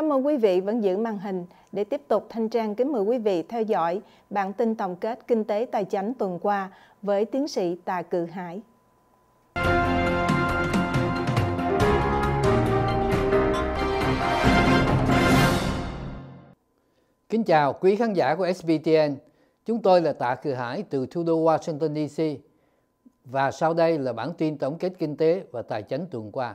Cảm ơn quý vị vẫn giữ màn hình để tiếp tục thanh trang kính mời quý vị theo dõi bản tin tổng kết kinh tế tài chính tuần qua với tiến sĩ Tà Cự Hải. Kính chào quý khán giả của SBTN. Chúng tôi là Tạ Cự Hải từ thủ đô Washington DC. Và sau đây là bản tin tổng kết kinh tế và tài chính tuần qua.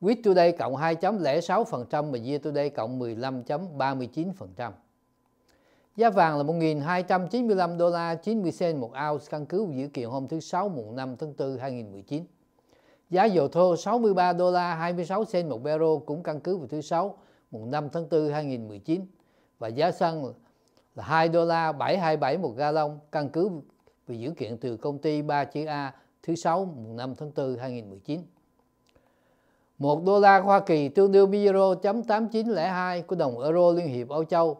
Week Today cộng 2.06% và Year Today cộng 15.39%. Giá vàng là 1.295 đô la 90 cent một ounce căn cứ dự kiện hôm thứ Sáu mùng 5 tháng 4 2019. Giá dầu thô 63 đô la 26 cent một barrel cũng căn cứ vào thứ Sáu mùng 5 tháng 4 2019 và giá xăng là 2 đô la 727 một gallon căn cứ về dữ kiện từ công ty 3 chữ A thứ Sáu mùng 5 tháng 4 2019. 1 đô la Hoa Kỳ tương đương với euro 8902 của đồng euro Liên hiệp Âu Châu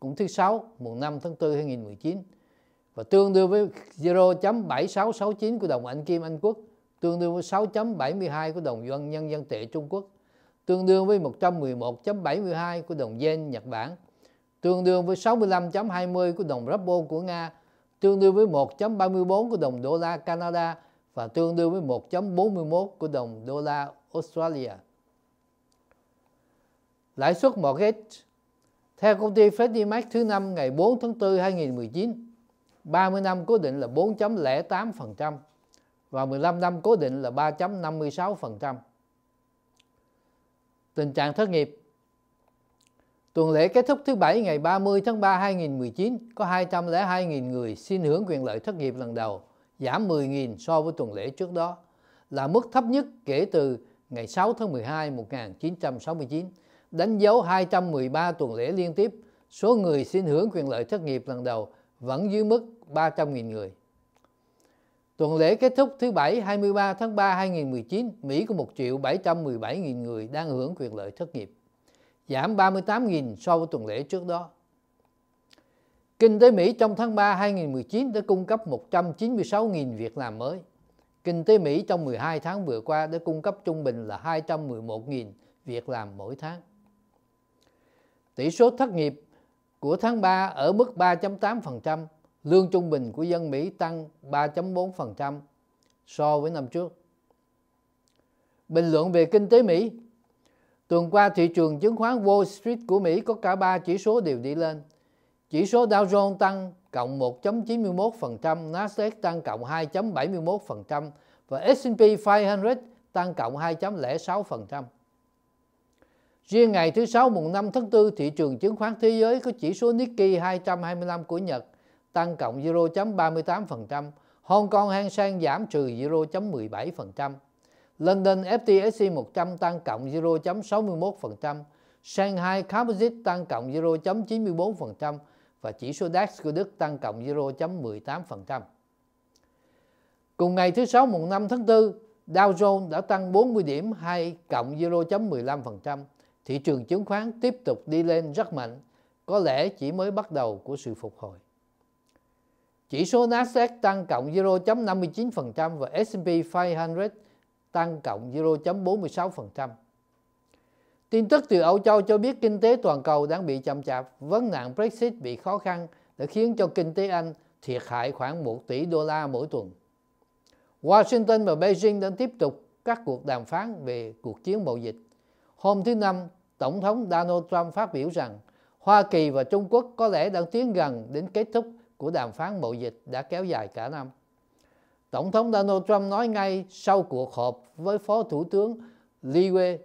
cũng thứ sáu mùng 5 tháng 4 2019 và tương đương với 0.7669 của đồng Anh Kim Anh Quốc, tương đương với 6.72 của đồng Yuan Nhân dân tệ Trung Quốc, tương đương với 111.72 của đồng Yen Nhật Bản, tương đương với 65.20 của đồng Ruble của Nga, tương đương với 1.34 của đồng đô la Canada và tương đương với 1.41 của đồng đô la Australia. Lãi suất mortgage Theo công ty Freddie Mac thứ năm ngày 4 tháng 4 2019, 30 năm cố định là 4.08% và 15 năm cố định là 3.56%. Tình trạng thất nghiệp Tuần lễ kết thúc thứ Bảy ngày 30 tháng 3 2019 có 202.000 người xin hưởng quyền lợi thất nghiệp lần đầu, giảm 10.000 so với tuần lễ trước đó, là mức thấp nhất kể từ ngày 6 tháng 12 1969 đánh dấu 213 tuần lễ liên tiếp, số người xin hưởng quyền lợi thất nghiệp lần đầu vẫn dưới mức 300.000 người. Tuần lễ kết thúc thứ Bảy 23 tháng 3 2019, Mỹ có 1 triệu 717.000 người đang hưởng quyền lợi thất nghiệp, giảm 38.000 so với tuần lễ trước đó. Kinh tế Mỹ trong tháng 3 2019 đã cung cấp 196.000 việc làm mới. Kinh tế Mỹ trong 12 tháng vừa qua đã cung cấp trung bình là 211.000 việc làm mỗi tháng. Tỷ số thất nghiệp của tháng 3 ở mức 3.8%, lương trung bình của dân Mỹ tăng 3.4% so với năm trước. Bình luận về kinh tế Mỹ Tuần qua thị trường chứng khoán Wall Street của Mỹ có cả ba chỉ số đều đi lên. Chỉ số Dow Jones tăng cộng 1.91%, Nasdaq tăng cộng 2.71% và S&P 500 tăng cộng 2.06%. Riêng ngày thứ Sáu mùng 5 tháng 4, thị trường chứng khoán thế giới có chỉ số Nikkei 225 của Nhật tăng cộng 0.38%, Hong Kong Hang Seng giảm trừ 0.17%, London FTSE 100 tăng cộng 0.61%, Shanghai Composite tăng cộng 0.94%, và chỉ số DAX của Đức tăng cộng 0.18%. Cùng ngày thứ Sáu mùng 5 tháng 4, Dow Jones đã tăng 40 điểm hay cộng 0.15%. Thị trường chứng khoán tiếp tục đi lên rất mạnh, có lẽ chỉ mới bắt đầu của sự phục hồi. Chỉ số Nasdaq tăng cộng 0.59% và S&P 500 tăng cộng 0.46%. Tin tức từ Âu Châu cho biết kinh tế toàn cầu đang bị chậm chạp, vấn nạn Brexit bị khó khăn đã khiến cho kinh tế Anh thiệt hại khoảng 1 tỷ đô la mỗi tuần. Washington và Beijing đang tiếp tục các cuộc đàm phán về cuộc chiến mậu dịch. Hôm thứ Năm, Tổng thống Donald Trump phát biểu rằng Hoa Kỳ và Trung Quốc có lẽ đang tiến gần đến kết thúc của đàm phán mậu dịch đã kéo dài cả năm. Tổng thống Donald Trump nói ngay sau cuộc họp với Phó Thủ tướng Li Wei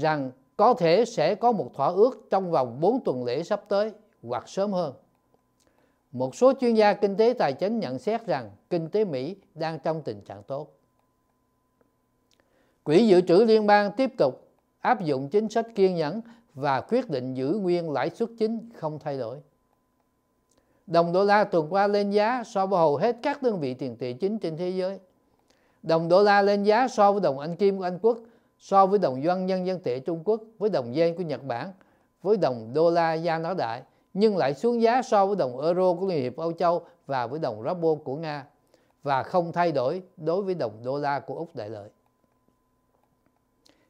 rằng có thể sẽ có một thỏa ước trong vòng 4 tuần lễ sắp tới hoặc sớm hơn. Một số chuyên gia kinh tế tài chính nhận xét rằng kinh tế Mỹ đang trong tình trạng tốt. Quỹ dự trữ liên bang tiếp tục áp dụng chính sách kiên nhẫn và quyết định giữ nguyên lãi suất chính không thay đổi. Đồng đô la tuần qua lên giá so với hầu hết các đơn vị tiền tệ chính trên thế giới. Đồng đô la lên giá so với đồng Anh Kim của Anh Quốc so với đồng yuan nhân dân tệ Trung Quốc, với đồng yen của Nhật Bản, với đồng đô la gia nói đại, nhưng lại xuống giá so với đồng euro của Liên hiệp Âu Châu và với đồng ruble của Nga và không thay đổi đối với đồng đô la của Úc đại lợi.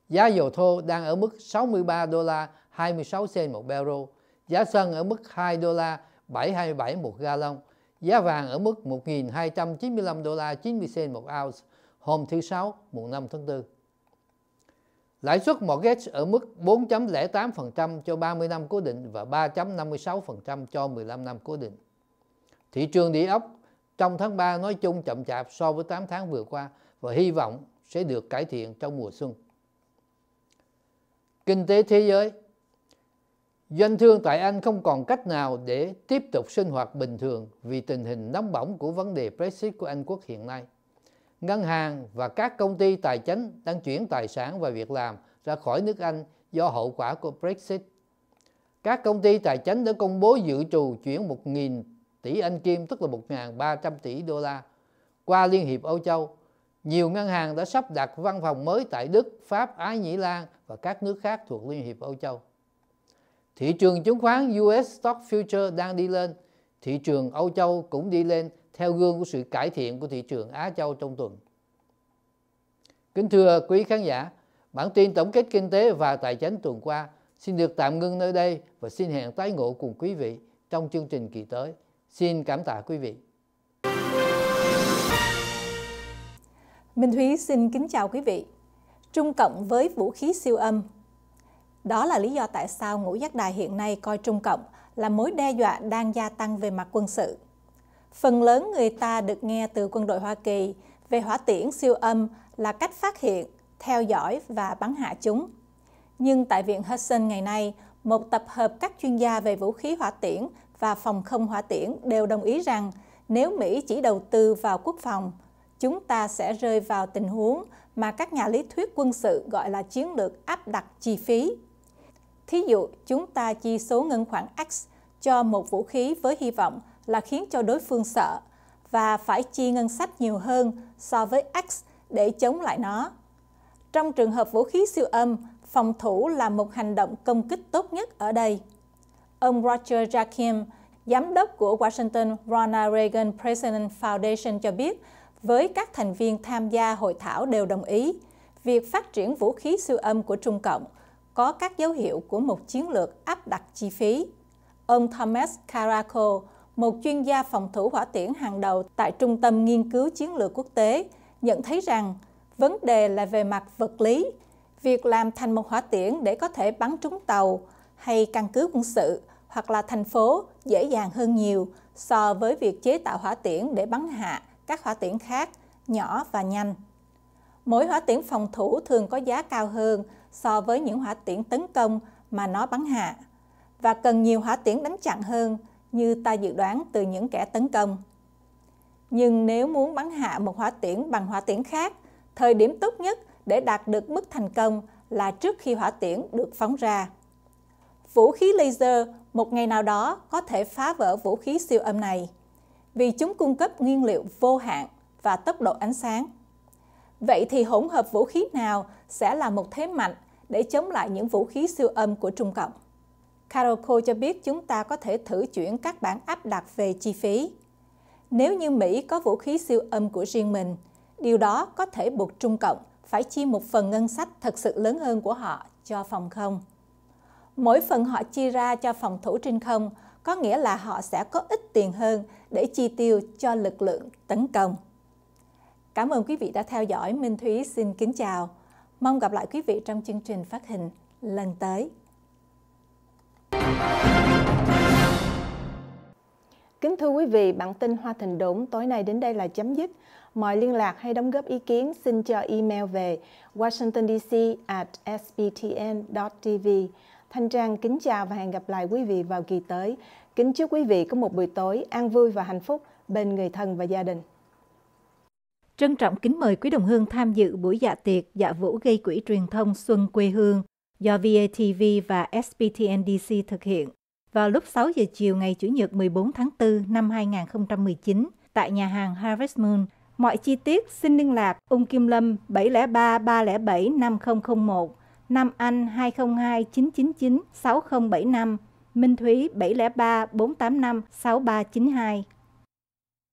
Giá dầu thô đang ở mức 63 đô la 26 sen một barrel, giá sân ở mức 2 đô la 727 một gallon, giá vàng ở mức 1.295 đô la 90 sen một ounce hôm thứ Sáu mùng 5 tháng 4. Lãi suất mortgage ở mức 4.08% cho 30 năm cố định và 3.56% cho 15 năm cố định. Thị trường địa ốc trong tháng 3 nói chung chậm chạp so với 8 tháng vừa qua và hy vọng sẽ được cải thiện trong mùa xuân. Kinh tế thế giới Doanh thương tại Anh không còn cách nào để tiếp tục sinh hoạt bình thường vì tình hình nóng bỏng của vấn đề Brexit của Anh quốc hiện nay ngân hàng và các công ty tài chính đang chuyển tài sản và việc làm ra khỏi nước Anh do hậu quả của Brexit. Các công ty tài chính đã công bố dự trù chuyển 1.000 tỷ Anh Kim, tức là 1.300 tỷ đô la, qua Liên hiệp Âu Châu. Nhiều ngân hàng đã sắp đặt văn phòng mới tại Đức, Pháp, Ái Nhĩ Lan và các nước khác thuộc Liên hiệp Âu Châu. Thị trường chứng khoán US Stock Future đang đi lên, thị trường Âu Châu cũng đi lên theo gương của sự cải thiện của thị trường Á Châu trong tuần. Kính thưa quý khán giả, bản tin tổng kết kinh tế và tài chính tuần qua xin được tạm ngưng nơi đây và xin hẹn tái ngộ cùng quý vị trong chương trình kỳ tới. Xin cảm tạ quý vị. Minh Thúy xin kính chào quý vị. Trung Cộng với vũ khí siêu âm. Đó là lý do tại sao ngũ giác đài hiện nay coi Trung Cộng là mối đe dọa đang gia tăng về mặt quân sự. Phần lớn người ta được nghe từ quân đội Hoa Kỳ về hỏa tiễn siêu âm là cách phát hiện, theo dõi và bắn hạ chúng. Nhưng tại Viện Hudson ngày nay, một tập hợp các chuyên gia về vũ khí hỏa tiễn và phòng không hỏa tiễn đều đồng ý rằng nếu Mỹ chỉ đầu tư vào quốc phòng, chúng ta sẽ rơi vào tình huống mà các nhà lý thuyết quân sự gọi là chiến lược áp đặt chi phí. Thí dụ, chúng ta chi số ngân khoản X cho một vũ khí với hy vọng là khiến cho đối phương sợ và phải chi ngân sách nhiều hơn so với X để chống lại nó. Trong trường hợp vũ khí siêu âm, phòng thủ là một hành động công kích tốt nhất ở đây. Ông Roger Jakim, giám đốc của Washington Ronald Reagan President Foundation cho biết, với các thành viên tham gia hội thảo đều đồng ý, việc phát triển vũ khí siêu âm của Trung Cộng có các dấu hiệu của một chiến lược áp đặt chi phí. Ông Thomas Caraco, một chuyên gia phòng thủ hỏa tiễn hàng đầu tại Trung tâm Nghiên cứu Chiến lược Quốc tế, nhận thấy rằng vấn đề là về mặt vật lý. Việc làm thành một hỏa tiễn để có thể bắn trúng tàu hay căn cứ quân sự hoặc là thành phố dễ dàng hơn nhiều so với việc chế tạo hỏa tiễn để bắn hạ các hỏa tiễn khác nhỏ và nhanh. Mỗi hỏa tiễn phòng thủ thường có giá cao hơn so với những hỏa tiễn tấn công mà nó bắn hạ và cần nhiều hỏa tiễn đánh chặn hơn – như ta dự đoán từ những kẻ tấn công. Nhưng nếu muốn bắn hạ một hỏa tiễn bằng hỏa tiễn khác, thời điểm tốt nhất để đạt được mức thành công là trước khi hỏa tiễn được phóng ra. Vũ khí laser một ngày nào đó có thể phá vỡ vũ khí siêu âm này, vì chúng cung cấp nguyên liệu vô hạn và tốc độ ánh sáng. Vậy thì hỗn hợp vũ khí nào sẽ là một thế mạnh để chống lại những vũ khí siêu âm của Trung Cộng? Karoko cho biết chúng ta có thể thử chuyển các bản áp đặt về chi phí. Nếu như Mỹ có vũ khí siêu âm của riêng mình, điều đó có thể buộc Trung Cộng phải chi một phần ngân sách thật sự lớn hơn của họ cho phòng không. Mỗi phần họ chi ra cho phòng thủ trên không có nghĩa là họ sẽ có ít tiền hơn để chi tiêu cho lực lượng tấn công. Cảm ơn quý vị đã theo dõi. Minh Thúy xin kính chào. Mong gặp lại quý vị trong chương trình phát hình lần tới. Kính thưa quý vị, bản tin Hoa Thịnh Đốn tối nay đến đây là chấm dứt. Mọi liên lạc hay đóng góp ý kiến xin cho email về washingtondc at sbtn.tv. Thanh Trang kính chào và hẹn gặp lại quý vị vào kỳ tới. Kính chúc quý vị có một buổi tối an vui và hạnh phúc bên người thân và gia đình. Trân trọng kính mời quý đồng hương tham dự buổi dạ tiệc dạ vũ gây quỹ truyền thông Xuân quê hương do VATV và SBTNDC thực hiện vào lúc 6 giờ chiều ngày Chủ nhật 14 tháng 4 năm 2019 tại nhà hàng Harvest Moon. Mọi chi tiết xin liên lạc Ung Kim Lâm 703 307 5001, Nam Anh 202 999 6075, Minh Thúy 703 485 6392.